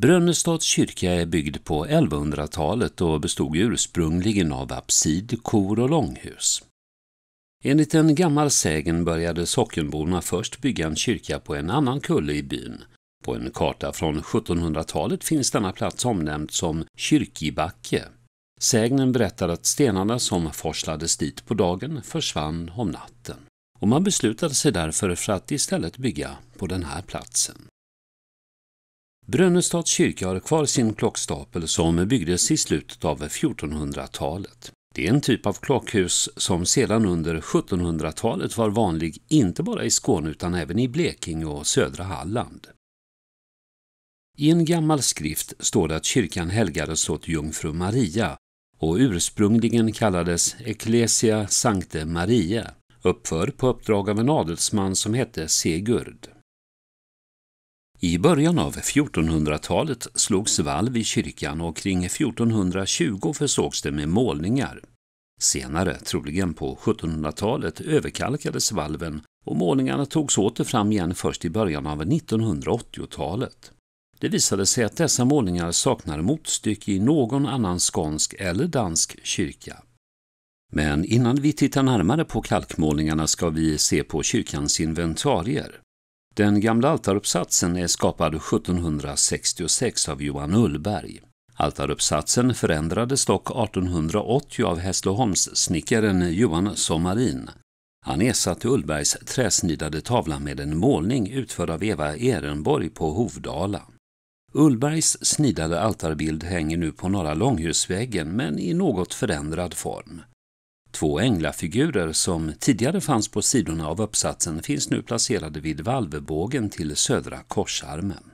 Brönnestads kyrka är byggd på 1100-talet och bestod ursprungligen av absid, kor och långhus. Enligt en gammal sägen började sockenborna först bygga en kyrka på en annan kulle i byn. På en karta från 1700-talet finns denna plats omnämnd som Kyrkibacke. Sägnen berättar att stenarna som forslades dit på dagen försvann om natten och man beslutade sig därför för att istället bygga på den här platsen. Brönnestads kyrka har kvar sin klockstapel som byggdes i slutet av 1400-talet. Det är en typ av klockhus som sedan under 1700-talet var vanlig inte bara i Skåne utan även i Blekinge och södra Halland. I en gammal skrift står det att kyrkan helgades åt jungfru Maria och ursprungligen kallades Ecclesia Sancte Maria, uppförd på uppdrag av en adelsman som hette Sigurd. I början av 1400-talet slogs valv i kyrkan och kring 1420 försågs det med målningar. Senare, troligen på 1700-talet, överkalkades valven och målningarna togs åter fram igen först i början av 1980-talet. Det visade sig att dessa målningar saknar motstycke i någon annan skånsk eller dansk kyrka. Men innan vi tittar närmare på kalkmålningarna ska vi se på kyrkans inventarier. Den gamla altaruppsatsen är skapad 1766 av Johan Ullberg. Altaruppsatsen förändrades dock 1880 av Hässleholmssnickaren Johan Sommarin. Han ersatte Ullbergs träsnidade tavla med en målning utförd av Eva Ehrenborg på Hovdala. Ullbergs snidade altarbild hänger nu på norra långhusväggen men i något förändrad form. Två änglafigurer som tidigare fanns på sidorna av uppsatsen finns nu placerade vid valvebågen till södra korsarmen.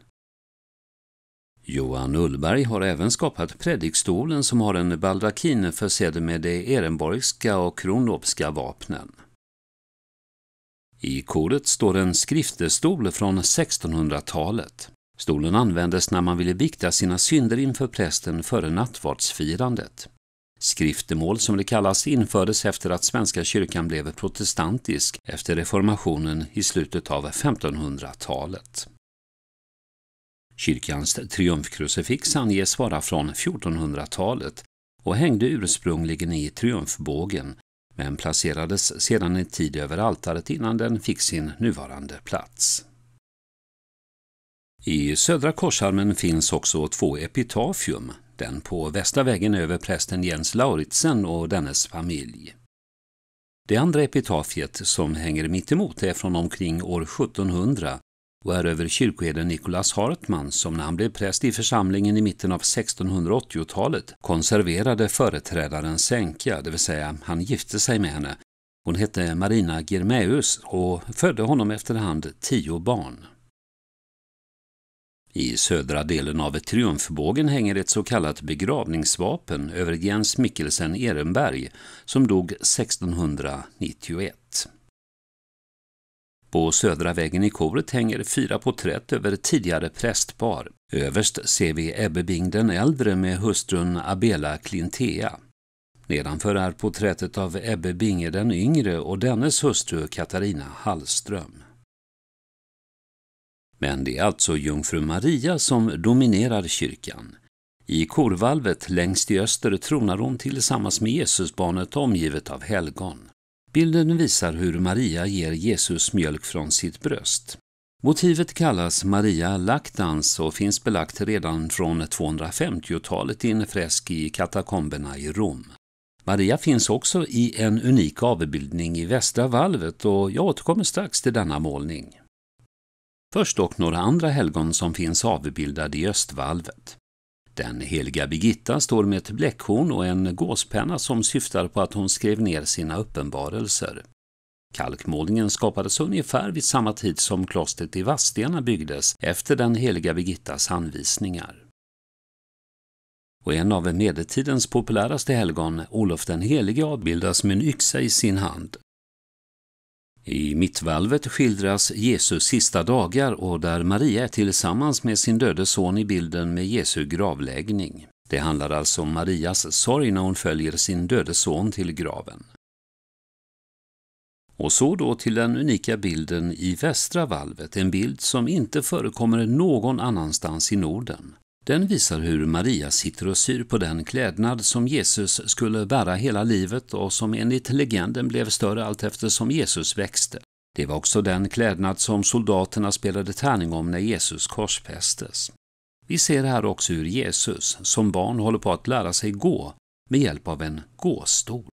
Johan Ullberg har även skapat predikstolen som har en baldrakin försedd med de Ehrenborgska och Kronlobska vapnen. I koret står en skriftestol från 1600-talet. Stolen användes när man ville bikta sina synder inför prästen före nattvardsfirandet. Skriftemål som det kallas infördes efter att Svenska kyrkan blev protestantisk efter reformationen i slutet av 1500-talet. Kyrkans triumfkrucifix anges vara från 1400-talet och hängde ursprungligen i triumfbågen men placerades sedan en tid över altaret innan den fick sin nuvarande plats. I södra korsarmen finns också två epitafium, den på västra vägen över prästen Jens Lauritsen och dennes familj. Det andra epitafiet som hänger mittemot är från omkring år 1700 och är över kyrkoherden Nicolas Hartman som när han blev präst i församlingen i mitten av 1680-talet konserverade företrädarens sänka, det vill säga han gifte sig med henne. Hon hette Marina Girmeus och födde honom efterhand tio barn. I södra delen av triumfbågen hänger ett så kallat begravningsvapen över Jens Mikkelsen Ehrenberg som dog 1691. På Södra väggen i koret hänger fyra porträtt över tidigare prästpar. Överst ser vi Ebbe Bing den äldre med hustrun Abela Klintea. Nedanför är porträttet av Ebbe Binge den yngre och dennes hustru Katarina Hallström. Men det är alltså jungfru Maria som dominerar kyrkan. I korvalvet längst i öster tronar hon tillsammans med Jesusbarnet omgivet av helgon. Bilden visar hur Maria ger Jesus mjölk från sitt bröst. Motivet kallas Maria Lactans och finns belagt redan från 250-talet i en fresk i katakomberna i Rom. Maria finns också i en unik avbildning i västra valvet och jag återkommer strax till denna målning. Först dock några andra helgon som finns avbildade i östvalvet. Den heliga Birgitta står med ett bläckhorn och en gåspenna som syftar på att hon skrev ner sina uppenbarelser. Kalkmålningen skapades ungefär vid samma tid som klostret i Vadstena byggdes efter den heliga Birgittas anvisningar. Och en av medeltidens populäraste helgon, Olof den helige, avbildas med en yxa i sin hand. I mittvalvet skildras Jesus sista dagar och där Maria är tillsammans med sin döde son i bilden med Jesu gravläggning. Det handlar alltså om Marias sorg när hon följer sin döde son till graven. Och så då till den unika bilden i västra valvet, en bild som inte förekommer någon annanstans i Norden. Den visar hur Maria sitter och syr på den klädnad som Jesus skulle bära hela livet och som enligt legenden blev större allt eftersom Jesus växte. Det var också den klädnad som soldaterna spelade tärning om när Jesus korsfästes. Vi ser här också hur Jesus som barn håller på att lära sig gå med hjälp av en gåstol.